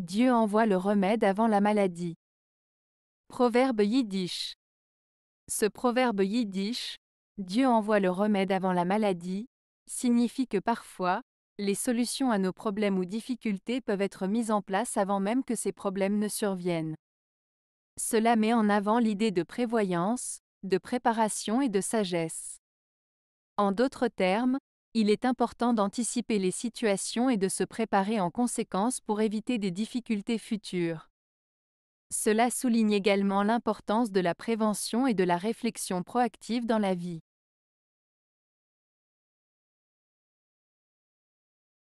Dieu envoie le remède avant la maladie. Proverbe yiddish. Ce proverbe yiddish, Dieu envoie le remède avant la maladie, signifie que parfois, les solutions à nos problèmes ou difficultés peuvent être mises en place avant même que ces problèmes ne surviennent. Cela met en avant l'idée de prévoyance, de préparation et de sagesse. En d'autres termes, il est important d'anticiper les situations et de se préparer en conséquence pour éviter des difficultés futures. Cela souligne également l'importance de la prévention et de la réflexion proactive dans la vie.